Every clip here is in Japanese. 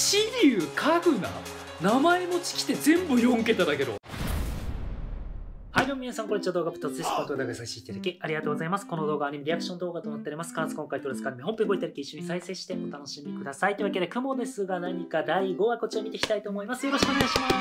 紫龍家具な名前持ちきて全部4桁だけどどうも皆さん、こんにちは。動画プタツです。パートさせていただきありがとうございます。この動画はアニメリアクション動画となっております。かつ今回取レスカア本編ごいただき一緒に再生してお楽しみください。というわけで、雲ですが何か第5話こちら見ていきたいと思います。よろしくお願いします。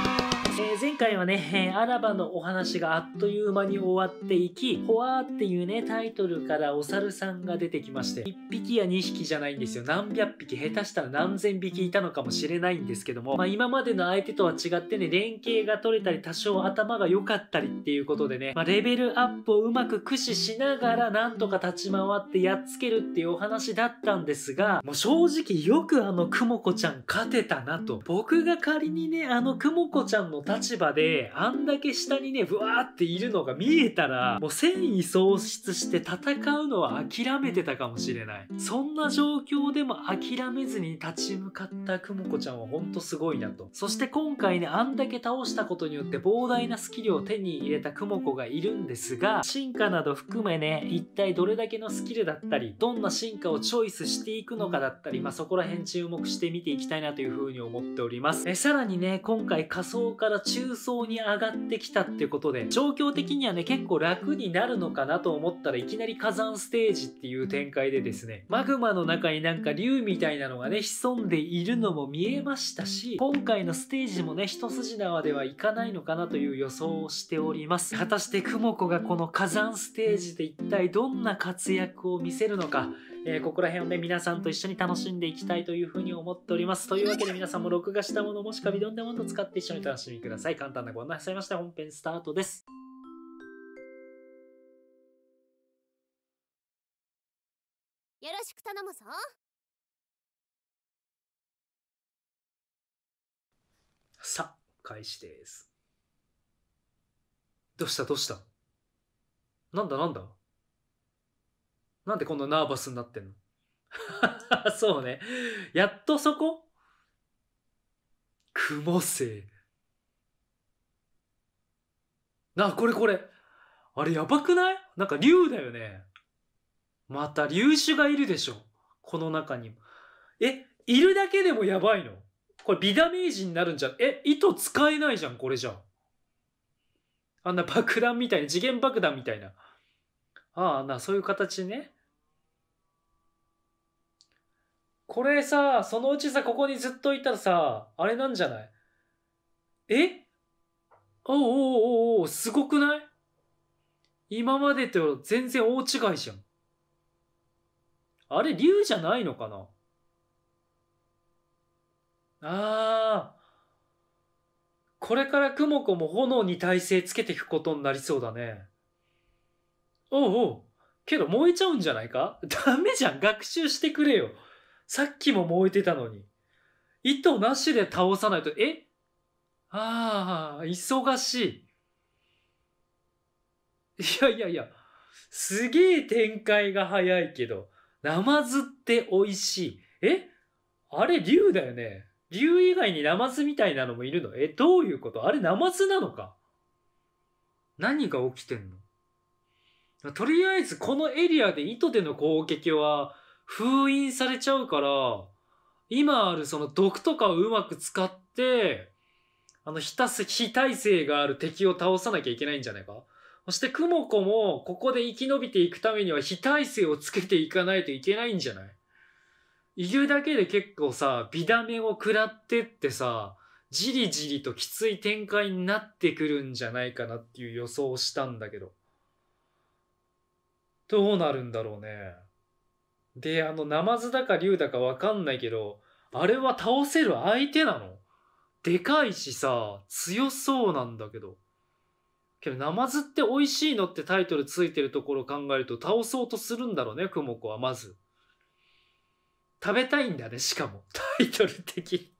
えー、前回はね、えー、アラバのお話があっという間に終わっていき、ホワーっていうね、タイトルからお猿さんが出てきまして、1匹や2匹じゃないんですよ。何百匹、下手したら何千匹いたのかもしれないんですけども、まあ、今までの相手とは違ってね、連携が取れたり、多少頭が良かったりっていうことことでね、まあ、レベルアップをうまく駆使しながらなんとか立ち回ってやっつけるっていうお話だったんですが、もう正直よくあのくもこちゃん勝てたなと。僕が仮にね、あのくもこちゃんの立場で、あんだけ下にね、ふわーっているのが見えたら、もう戦意喪失して戦うのは諦めてたかもしれない。そんな状況でも諦めずに立ち向かったくもこちゃんはほんとすごいなと。そして今回ね、あんだけ倒したことによって膨大なスキルを手に入れたく智子がいるんですが進化など含めね一体どれだけのスキルだったりどんな進化をチョイスしていくのかだったり、まあ、そこら辺注目して見ていきたいなというふうに思っておりますえさらにね今回仮想から中層に上がってきたっていうことで状況的にはね結構楽になるのかなと思ったらいきなり火山ステージっていう展開でですねマグマの中になんか竜みたいなのがね潜んでいるのも見えましたし今回のステージもね一筋縄ではいかないのかなという予想をしております果たして雲子がこの火山ステージで一体どんな活躍を見せるのか、えー、ここら辺をね皆さんと一緒に楽しんでいきたいというふうに思っておりますというわけで皆さんも録画したものもしくはビデオンデモンド使って一緒に楽しみください簡単なご案内されました本編スタートですよろしく頼むぞさあ開始ですどうしたどうしたなんだなんだなんでこんなナーバスになってんの そうね。やっとそこ雲星。な、これこれ。あれやばくないなんか竜だよね。また竜種がいるでしょ。この中に。え、いるだけでもやばいのこれ美ダメージになるんじゃ、え、糸使えないじゃん、これじゃ。あんな爆弾みたいな、次元爆弾みたいな。ああ、な、そういう形ね。これさ、そのうちさ、ここにずっといたらさ、あれなんじゃないえおおおおおすごくない今までと全然大違いじゃん。あれ、竜じゃないのかなああ、これからクモコも炎に耐性つけていくことになりそうだね。おうおう。けど燃えちゃうんじゃないかダメじゃん。学習してくれよ。さっきも燃えてたのに。糸なしで倒さないと、えああ、忙しい。いやいやいや、すげえ展開が早いけど、ナマズって美味しい。えあれ、竜だよね。竜以外にナマズみたいなのもいるのえ、どういうことあれナマズなのか何が起きてんのとりあえずこのエリアで糸での攻撃は封印されちゃうから、今あるその毒とかをうまく使って、あの、ひたす、非耐性がある敵を倒さなきゃいけないんじゃないかそして、クモコも、ここで生き延びていくためには、非耐性をつけていかないといけないんじゃない言うだけで結構さ、ビダメを食らってってさ、じりじりときつい展開になってくるんじゃないかなっていう予想をしたんだけど。どうなるんだろうね。で、あの、ナマズだか竜だかわかんないけど、あれは倒せる相手なのでかいしさ、強そうなんだけど。けど、ナマズって美味しいのってタイトルついてるところ考えると倒そうとするんだろうね、クモコはまず。食べたいんだね、しかも。タイトル的。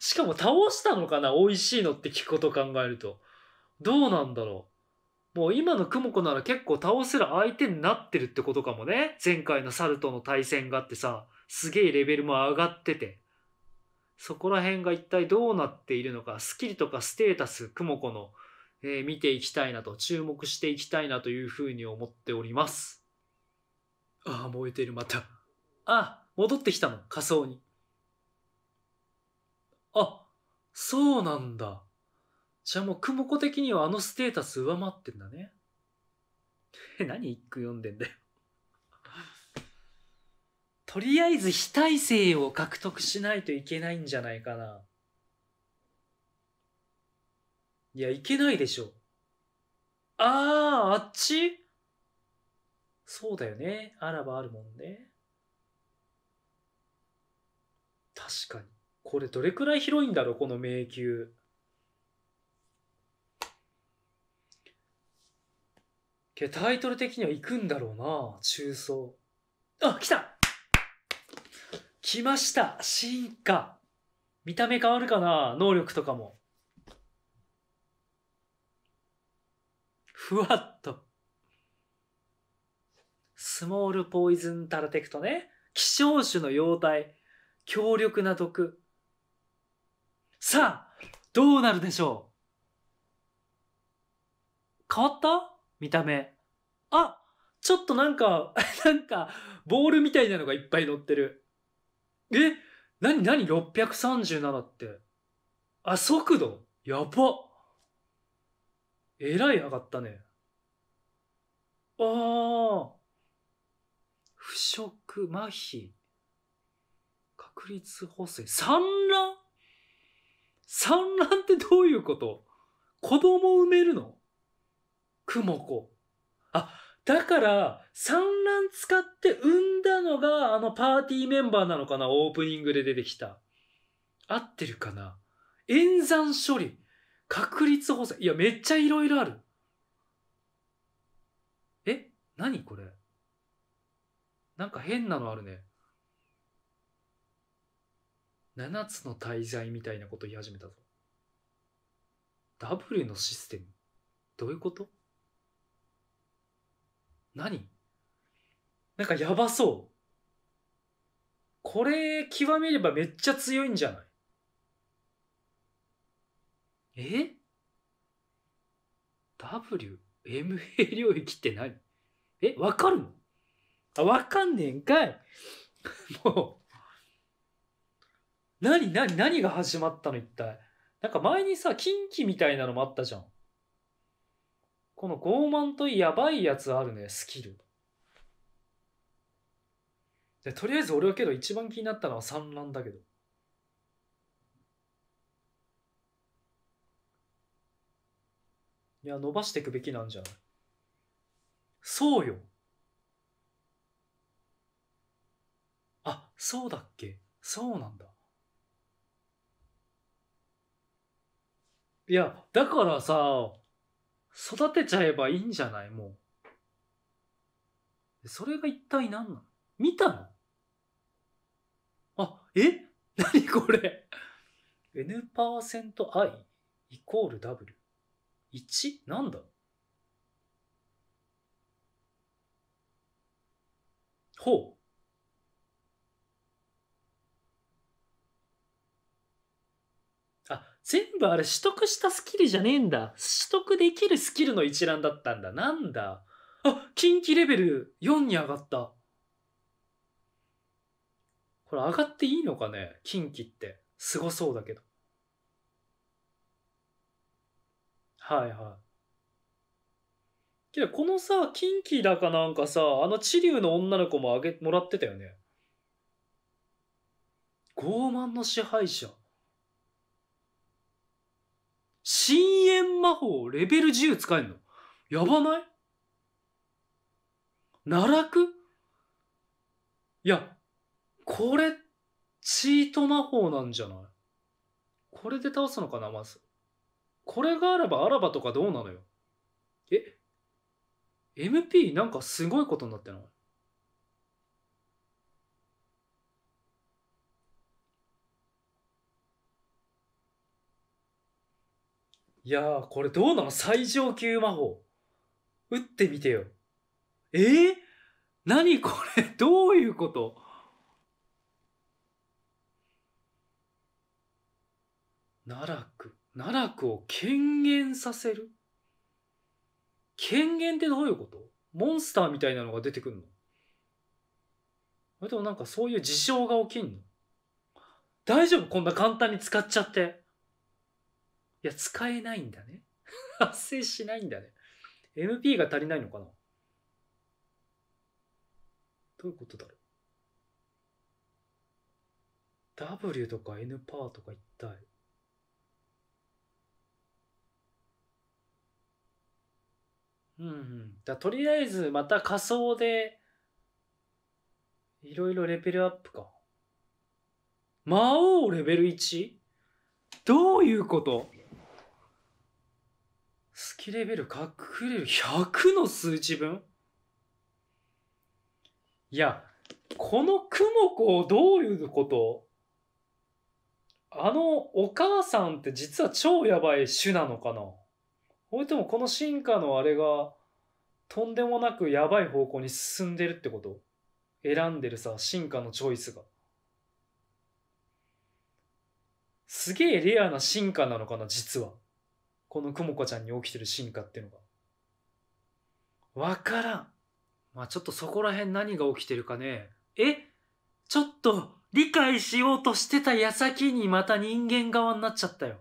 しかも倒したのかな美味しいのって聞くこと考えると。どうなんだろう。もう今のクモコなら結構倒せる相手になってるってことかもね。前回のサルとの対戦があってさ、すげえレベルも上がってて。そこら辺が一体どうなっているのか、スキルとかステータス、クモコの、えー、見ていきたいなと、注目していきたいなというふうに思っております。ああ、燃えてる、また。あ戻ってきたの、仮想に。あ、そうなんだ。じゃあもう、クモ子的にはあのステータス上回ってんだね。何一句読んでんだよ とりあえず非耐性を獲得しないといけないんじゃないかな。いや、いけないでしょ。ああ、あっちそうだよね。あらばあるもんね。確かにこれどれくらい広いんだろうこの迷宮タイトル的には行くんだろうな中層あ来た来ました進化見た目変わるかな能力とかもふわっとスモールポイズンタラテクトね希少種の妖体強力な毒。さあ、どうなるでしょう変わった見た目。あ、ちょっとなんか、なんか、ボールみたいなのがいっぱい乗ってる。えなになに ?637 って。あ、速度やばえらい上がったね。ああ。腐食、麻痺。確率補正。産卵産卵ってどういうこと子供産めるのクモ子。あ、だから、産卵使って産んだのが、あのパーティーメンバーなのかなオープニングで出てきた。合ってるかな演算処理。確率補正。いや、めっちゃいろいろある。え何これなんか変なのあるね。7つの大罪みたいなこと言い始めたぞ。W のシステムどういうこと何なんかやばそう。これ極めればめっちゃ強いんじゃないえ ?W? MA 領域って何えわかるのあ、わかんねえんかいもう。何何何が始まったの一体。なんか前にさ、近畿みたいなのもあったじゃん。この傲慢とやばいやつあるね、スキル。でとりあえず俺はけど一番気になったのは産卵だけど。いや、伸ばしていくべきなんじゃないそうよ。あ、そうだっけそうなんだ。いや、だからさ、育てちゃえばいいんじゃないもう。それが一体何なの見たのあ、え 何これ ?n%i イコール w。1? なんだほう。全部あれ取得したスキルじゃねえんだ。取得できるスキルの一覧だったんだ。なんだ。あ、近畿レベル4に上がった。これ上がっていいのかね近畿って。すごそうだけど。はいはい。けどこのさ、近畿だかなんかさ、あの地立の女の子もあげ、もらってたよね。傲慢の支配者。深淵魔法レベル10使えんのやばない奈落いや、これ、チート魔法なんじゃないこれで倒すのかな、まず。これがあればあらばとかどうなのよえ ?MP なんかすごいことになってないいやー、これどうなの最上級魔法。打ってみてよ。えー、何これどういうこと奈落。奈落を権限させる権限ってどういうことモンスターみたいなのが出てくんのでもなんかそういう事象が起きんの大丈夫こんな簡単に使っちゃって。いや、使えないんだね。発生しないんだね。MP が足りないのかなどういうことだろう ?W とか N パーとか一体。うん、うん。だとりあえずまた仮想で、いろいろレベルアップか。魔王レベル 1? どういうことスキレベル、隠れる100の数値分いや、このクモをどういうことあのお母さんって実は超やばい種なのかなそれともこの進化のあれがとんでもなくやばい方向に進んでるってこと選んでるさ、進化のチョイスが。すげえレアな進化なのかな、実は。このくもこちゃんに起きてる進化っていうのが。わからん。まあちょっとそこら辺何が起きてるかね。えちょっと理解しようとしてた矢先にまた人間側になっちゃったよ。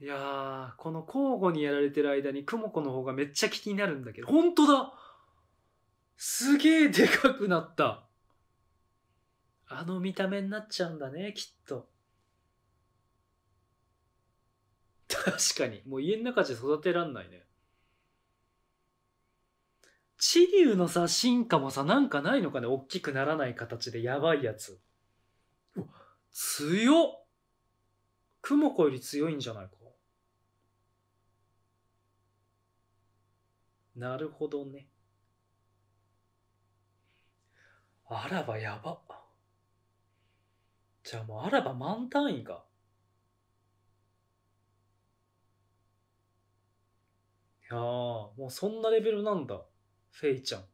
いやー、この交互にやられてる間にクモコの方がめっちゃ気になるんだけど。ほんとだすげえでかくなった。あの見た目になっちゃうんだね、きっと。確かにもう家の中じゃ育てらんないね地流のさ進化もさなんかないのかね大きくならない形でやばいやつ強っクモコより強いんじゃないかなるほどねあらばやばじゃあもうあらば満単位かやー、もうそんなレベルなんだ。フェイちゃん。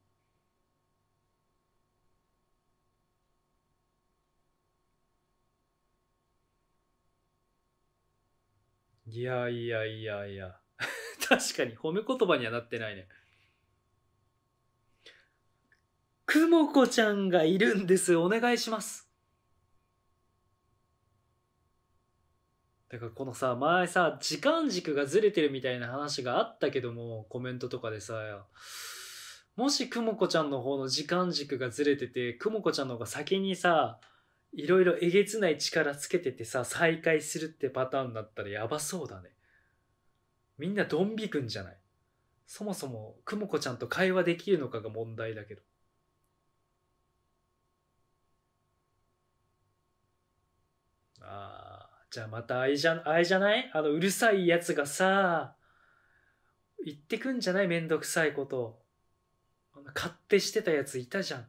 いやいやいやいや。確かに褒め言葉にはなってないね。くもこちゃんがいるんです。お願いします。だからこのさ前さ時間軸がずれてるみたいな話があったけどもコメントとかでさもしくもこちゃんの方の時間軸がずれててくもこちゃんの方が先にさいろいろえげつない力つけててさ再会するってパターンだったらやばそうだねみんなドン引くんじゃないそもそもくもこちゃんと会話できるのかが問題だけどああじゃあまたあれじゃ、あれじゃないあの、うるさいやつがさ、言ってくんじゃないめんどくさいこと。勝手してたやついたじゃん。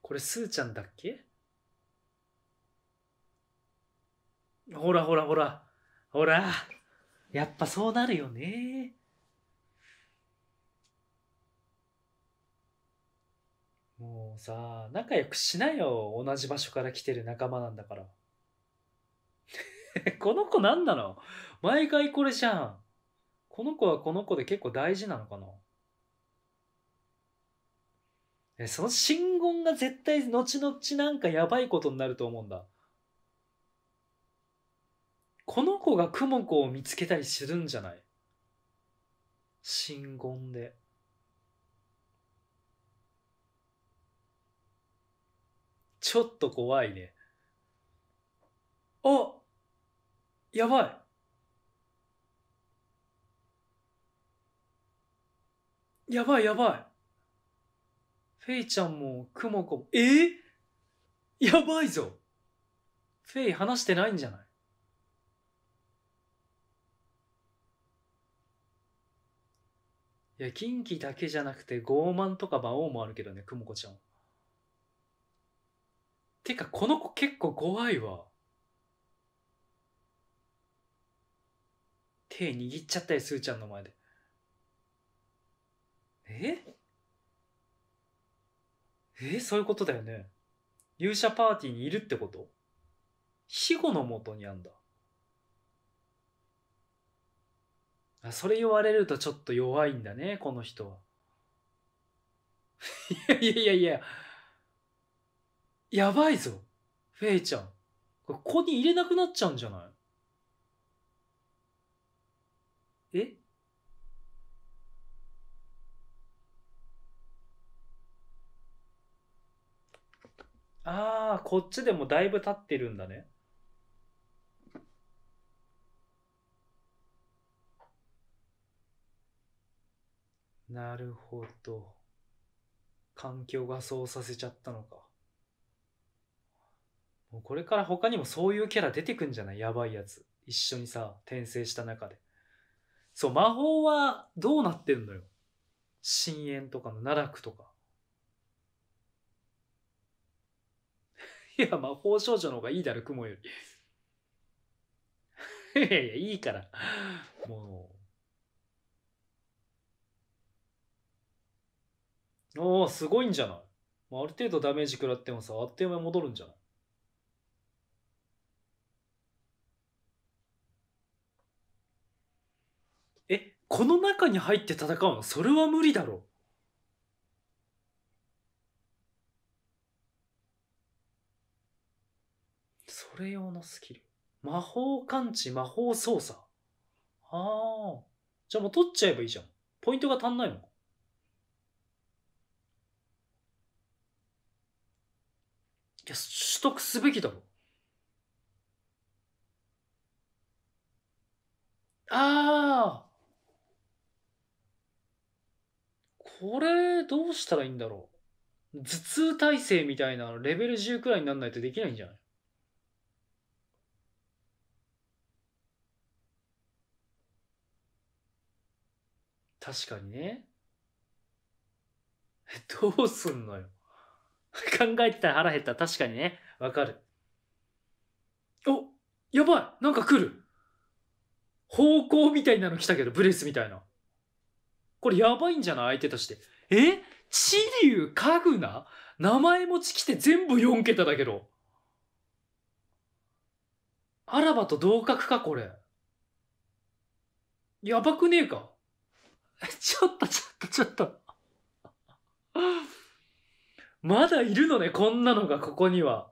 これ、すーちゃんだっけほらほらほら。ほら。やっぱそうなるよね。もうさ、仲良くしなよ。同じ場所から来てる仲間なんだから。この子何なの毎回これじゃん。この子はこの子で結構大事なのかなえ、その信言が絶対後々なんかやばいことになると思うんだ。この子がクモ子を見つけたりするんじゃない信言で。ちょっと怖いね。あやばいやばいやばい。フェイちゃんもクモコも、えー、やばいぞ。フェイ話してないんじゃないいや、近畿だけじゃなくて傲慢とか馬王もあるけどね、クモコちゃん。てか、この子結構怖いわ。手握っちゃったよすーちゃんの前でええそういうことだよね勇者パーティーにいるってこと死後のもとにあんだあそれ言われるとちょっと弱いんだねこの人は いやいやいややばいぞフェイちゃんこれここに入れなくなっちゃうんじゃないああ、こっちでもだいぶ経ってるんだね。なるほど。環境がそうさせちゃったのか。もうこれから他にもそういうキャラ出てくんじゃないやばいやつ。一緒にさ、転生した中で。そう、魔法はどうなってんのよ。深淵とかの奈落とか。いや、魔法少女の方がいいだろ、雲より。いやいや、いいから。もう。おお、すごいんじゃない、まあ、ある程度ダメージ食らってもさ、あっという間に戻るんじゃないえ、この中に入って戦うのそれは無理だろれ用のスキル。魔法感知、魔法操作。ああ。じゃあもう取っちゃえばいいじゃん。ポイントが足んないのいや、取得すべきだろ。ああ。これ、どうしたらいいんだろう。頭痛耐性みたいなレベル10くらいにならないとできないんじゃない確かにね。どうすんのよ。考えてたら腹減ったら確かにね、わかる。おやばいなんか来る方向みたいなの来たけど、ブレスみたいな。これやばいんじゃない相手として。え知竜かぐな名前持ち来て全部4桁だけど。あらばと同格か、これ。やばくねえか ちょっとちょっとちょっとまだいるのね、こんなのがここには。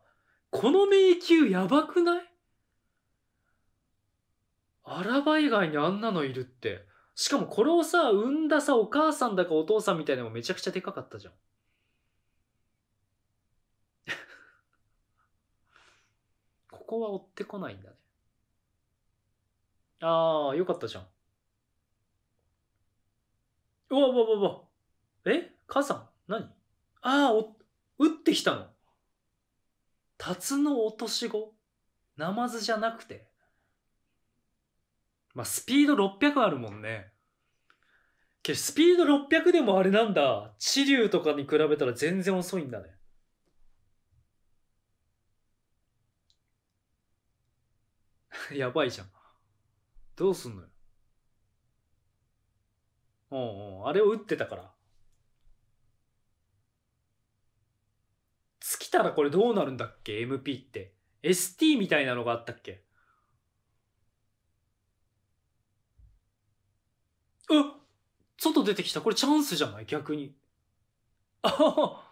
この迷宮やばくないアラバ以外にあんなのいるって。しかもこれをさ、産んださ、お母さんだかお父さんみたいなのもめちゃくちゃでかかったじゃん。ここは追ってこないんだね。ああ、よかったじゃん。うわわわわ。え母さん何ああ、お、打ってきたの。タツノ落とし子ナマズじゃなくて。まあ、スピード600あるもんね。けスピード600でもあれなんだ。地流とかに比べたら全然遅いんだね。やばいじゃん。どうすんのよ。うんうん。あれを打ってたから。尽きたらこれどうなるんだっけ ?MP って。ST みたいなのがあったっけう外出てきた。これチャンスじゃない逆に。あ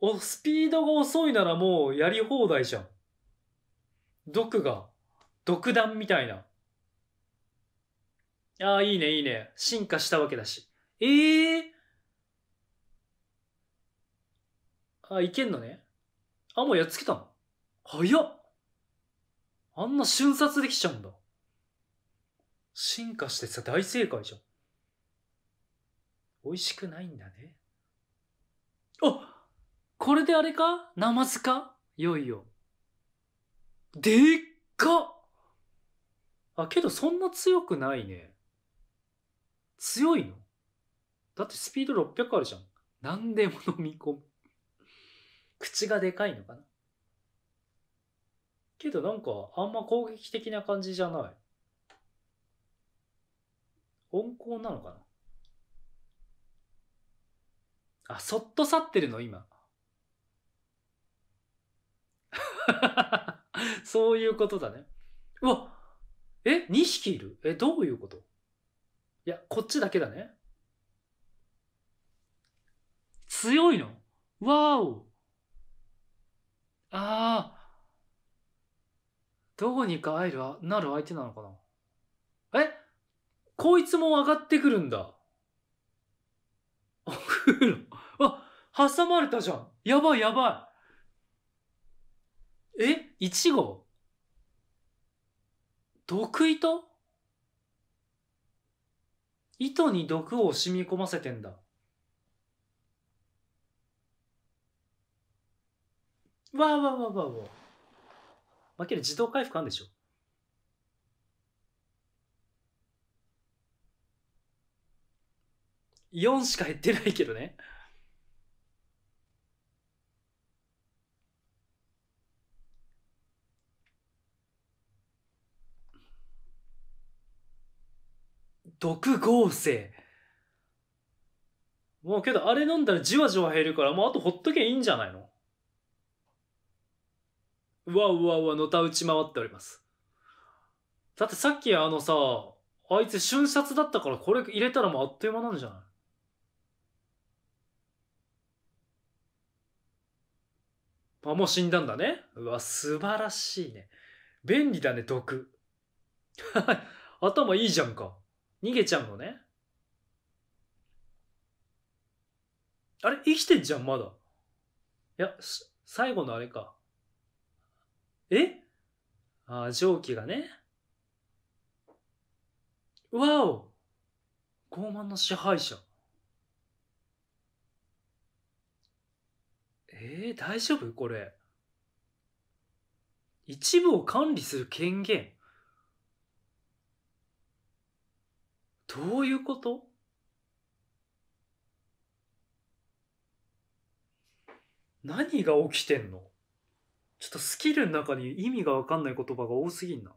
お、スピードが遅いならもうやり放題じゃん。毒が、独断みたいな。ああ、いいね、いいね。進化したわけだし。ええー、あ、いけんのね。あ、もうやっつけたの早っあんな瞬殺できちゃうんだ。進化してさ、大正解じゃん。美味しくないんだね。あこれであれかナマズかいよいよ。でっかあ、けどそんな強くないね。強いのだってスピード600あるじゃん。何でも飲み込む。口がでかいのかなけどなんかあんま攻撃的な感じじゃない。温厚なのかなあ、そっと去ってるの今。そういうことだね。うわえ ?2 匹いるえ、どういうこといや、こっちだけだね。強いのわおああ。どうにか会える、なる相手なのかなえこいつも上がってくるんだ。来 るのあ、挟まれたじゃん。やばいやばい。え一号得毒糸糸に毒を染み込ませてんだ。わあわあわあわあわあ。負ける自動回復あるんでしょ4しか減ってないけどね毒合成。もうけどあれ飲んだらじわじわ減るから、もうあとほっとけいいんじゃないのうわうわうわ、のたうち回っております。だってさっきあのさ、あいつ瞬殺だったからこれ入れたらもうあっという間なんじゃないあ、もう死んだんだね。うわ、素晴らしいね。便利だね、毒。頭いいじゃんか。逃げちゃうのねあれ生きてんじゃんまだいや最後のあれかえああ蒸気がねわお傲慢の支配者えー、大丈夫これ一部を管理する権限どういうこと何が起きてんのちょっとスキルの中に意味がわかんない言葉が多すぎんな。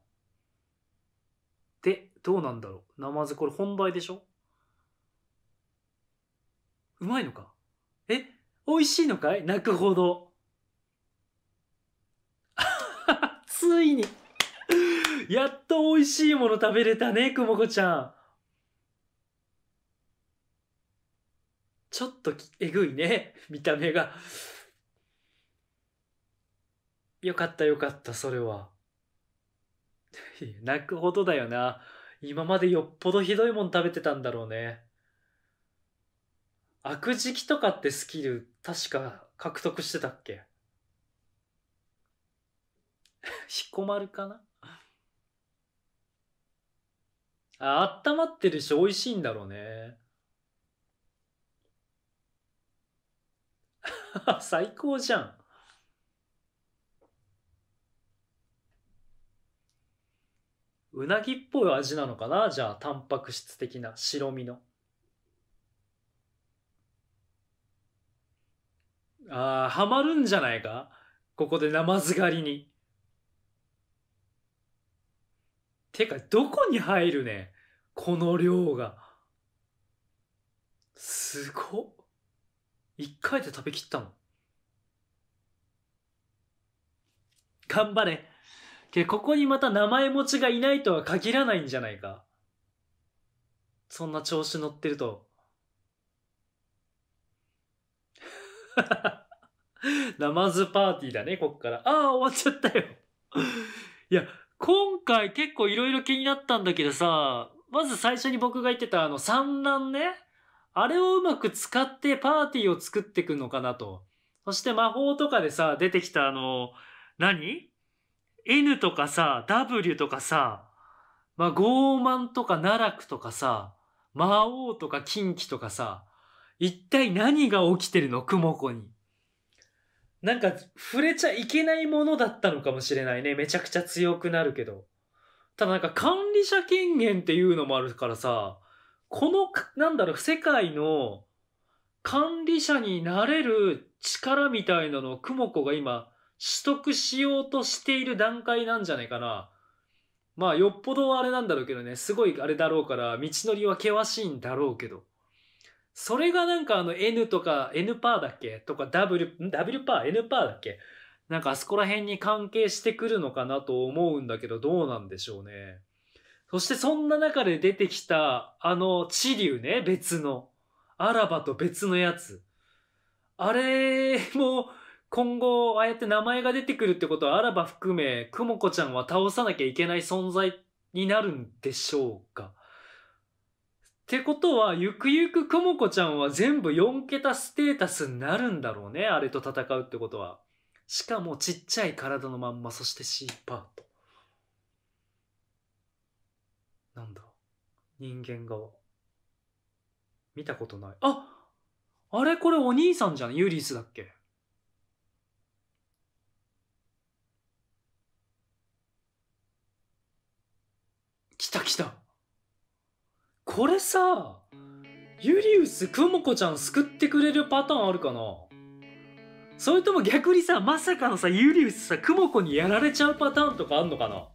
で、どうなんだろうナマズこれ本題でしょうまいのかえ美味しいのかい泣くほど。ついにやっと美味しいもの食べれたね、くもこちゃん。ちょっとえぐいね。見た目が。よかったよかった、それは。泣くほどだよな。今までよっぽどひどいもん食べてたんだろうね。悪食とかってスキル確か獲得してたっけ 彦丸かなあ、温まってるし美味しいんだろうね。最高じゃん。うなぎっぽい味なのかなじゃあ、タンパク質的な白身の。ああ、はまるんじゃないかここでナマズ狩りに。てか、どこに入るねこの量が。すごっ。一回で食べきったの。頑張れ。け、ここにまた名前持ちがいないとは限らないんじゃないか。そんな調子乗ってると。ナ マズパーティーだね、こっから。ああ、終わっちゃったよいや、今回結構いろいろ気になったんだけどさ、まず最初に僕が言ってたあの産卵ね。あれをうまく使ってパーティーを作っていくのかなと。そして魔法とかでさ、出てきたあの、何 ?N とかさ、W とかさ、まあ、傲慢とか奈落とかさ、魔王とか近畿とかさ、一体何が起きてるの雲子に。なんか、触れちゃいけないものだったのかもしれないね。めちゃくちゃ強くなるけど。ただなんか管理者権限っていうのもあるからさ、この、なんだろう、世界の管理者になれる力みたいなのをクモが今、取得しようとしている段階なんじゃないかな。まあ、よっぽどあれなんだろうけどね、すごいあれだろうから、道のりは険しいんだろうけど。それがなんかあの N とか N パーだっけとか W、W パー ?N パーだっけなんかあそこら辺に関係してくるのかなと思うんだけど、どうなんでしょうね。そしてそんな中で出てきた、あの、地流ね、別の。アラバと別のやつ。あれも、今後、ああやって名前が出てくるってことは、アラバ含め、クモコちゃんは倒さなきゃいけない存在になるんでしょうか。ってことは、ゆくゆくクモコちゃんは全部4桁ステータスになるんだろうね。あれと戦うってことは。しかもちっちゃい体のまんま、そして C パート。なんだ人間側。見たことない。ああれこれお兄さんじゃんユリスだっけきたきた。これさ、ユリウス、クモコちゃん救ってくれるパターンあるかなそれとも逆にさ、まさかのさ、ユリウスさ、クモコにやられちゃうパターンとかあんのかな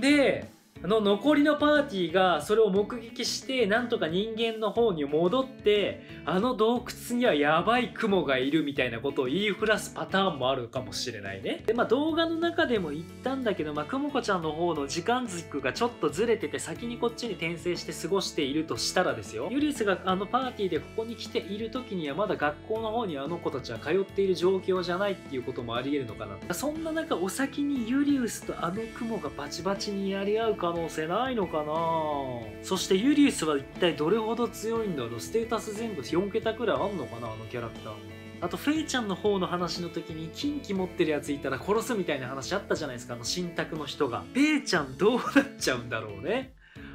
で、の残りのパーティーがそれを目撃してなんとか人間の方に戻ってあの洞窟にはやばい雲がいるみたいなことを言いふらすパターンもあるかもしれないねでまあ動画の中でも言ったんだけどまあ雲子ちゃんの方の時間軸がちょっとずれてて先にこっちに転生して過ごしているとしたらですよユリスがあのパーティーでここに来ている時にはまだ学校の方にあの子たちは通っている状況じゃないっていうこともあり得るのかなそんな中お先にユリウスとあの雲がバチバチにやり合うか可能性ないのかなそしてユリウスは一体どれほど強いんだろうステータス全部4桁くらいあんのかなあのキャラクターあとフェイちゃんの方の話の時に金機持ってるやついたら殺すみたいな話あったじゃないですかあの新宅の人がフェイちゃんどうなっちゃうんだろうね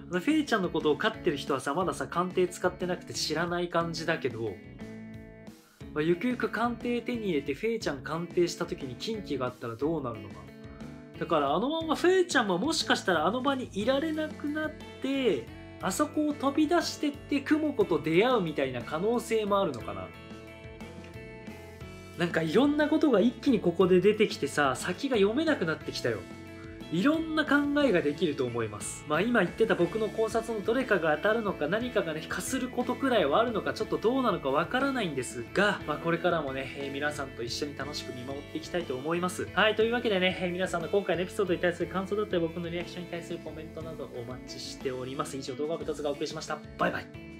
フェイちゃんのことを飼ってる人はさまださ鑑定使ってなくて知らない感じだけどまあ、ゆくゆく鑑定手に入れてフェイちゃん鑑定した時に禁忌があったらどうなるのかだからあのままフェイちゃんももしかしたらあの場にいられなくなってあそこを飛び出してってクモ子と出会うみたいな可能性もあるのかななんかいろんなことが一気にここで出てきてさ先が読めなくなってきたよいろんな考えができると思います。まあ今言ってた僕の考察のどれかが当たるのか何かがね、かすることくらいはあるのかちょっとどうなのかわからないんですが、まあこれからもね、えー、皆さんと一緒に楽しく見守っていきたいと思います。はい、というわけでね、えー、皆さんの今回のエピソードに対する感想だったり僕のリアクションに対するコメントなどお待ちしております。以上動画部つがお送りしました。バイバイ。